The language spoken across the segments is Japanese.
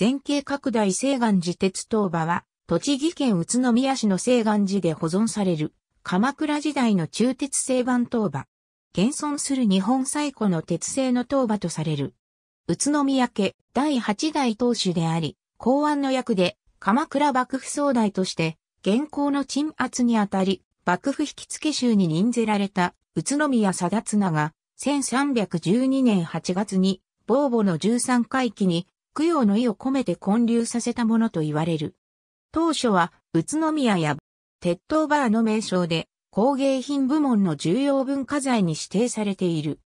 前景拡大西岸寺鉄塔場は、栃木県宇都宮市の西岸寺で保存される、鎌倉時代の中鉄製版塔場。現存する日本最古の鉄製の塔場とされる。宇都宮家第8代当主であり、公安の役で鎌倉幕府総代として、現行の鎮圧にあたり、幕府引付衆に任ぜられた宇都宮貞綱が、1312年8月に、坊母の13回忌に供養の意を込めて建立させたものと言われる。当初は、宇都宮や鉄塔バーの名称で、工芸品部門の重要文化財に指定されている。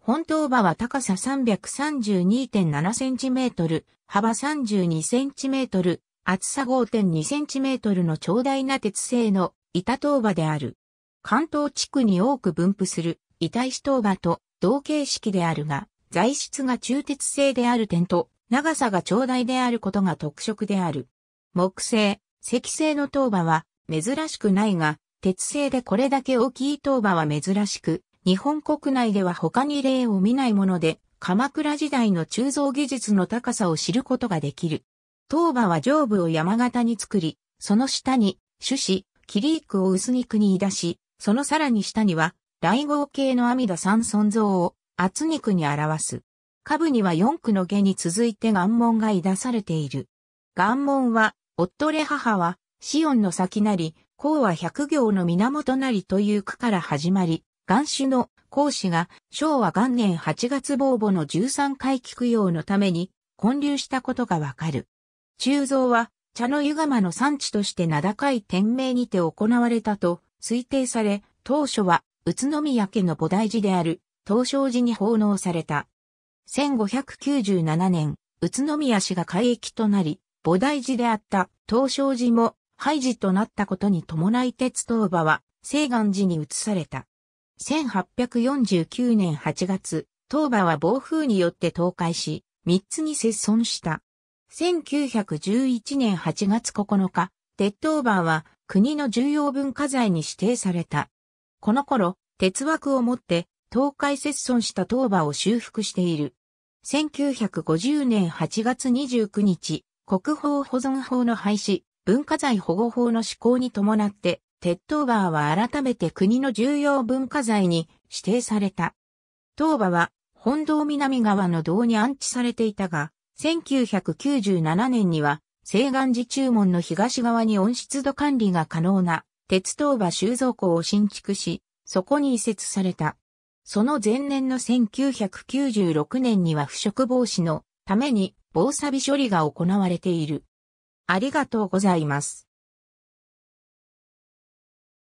本塔場は高さ3 3 2 7トル、幅3 2トル、厚さ5 2トルの長大な鉄製の板塔場である。関東地区に多く分布する板石塔場と同形式であるが、材質が中鉄製である点と、長さが長大であることが特色である。木製、石製の塔馬は珍しくないが、鉄製でこれだけ大きい塔馬は珍しく、日本国内では他に例を見ないもので、鎌倉時代の鋳造技術の高さを知ることができる。塔馬は上部を山形に作り、その下に、種子、キリークを薄肉に出し、そのさらに下には、雷合系の阿弥陀三尊像を厚肉に表す。下部には四区の下に続いて願文が出されている。願文は、夫れ母は、シオンの先なり、孔は百行の源なりという句から始まり、願主の孔子が昭和元年8月坊母の13回供養のために建立したことがわかる。中蔵は茶の湯釜の産地として名高い天命にて行われたと推定され、当初は宇都宮家の菩提寺である東照寺に奉納された。1597年、宇都宮市が海域となり、菩提寺であった東照寺も廃寺となったことに伴い鉄塔場は西岸寺に移された。1849年8月、東場は暴風によって倒壊し、3つに接損した。1911年8月9日、鉄塔場は国の重要文化財に指定された。この頃、鉄枠を持って、東海接損した東場を修復している1950年8月29日、国宝保存法の廃止、文化財保護法の施行に伴って、鉄塔バーは改めて国の重要文化財に指定された。当場は本堂南側の堂に安置されていたが、1997年には西岸寺中門の東側に温湿度管理が可能な鉄塔場収蔵庫を新築し、そこに移設された。その前年の1996年には腐食防止のために防錆処理が行われている。ありがとうございます。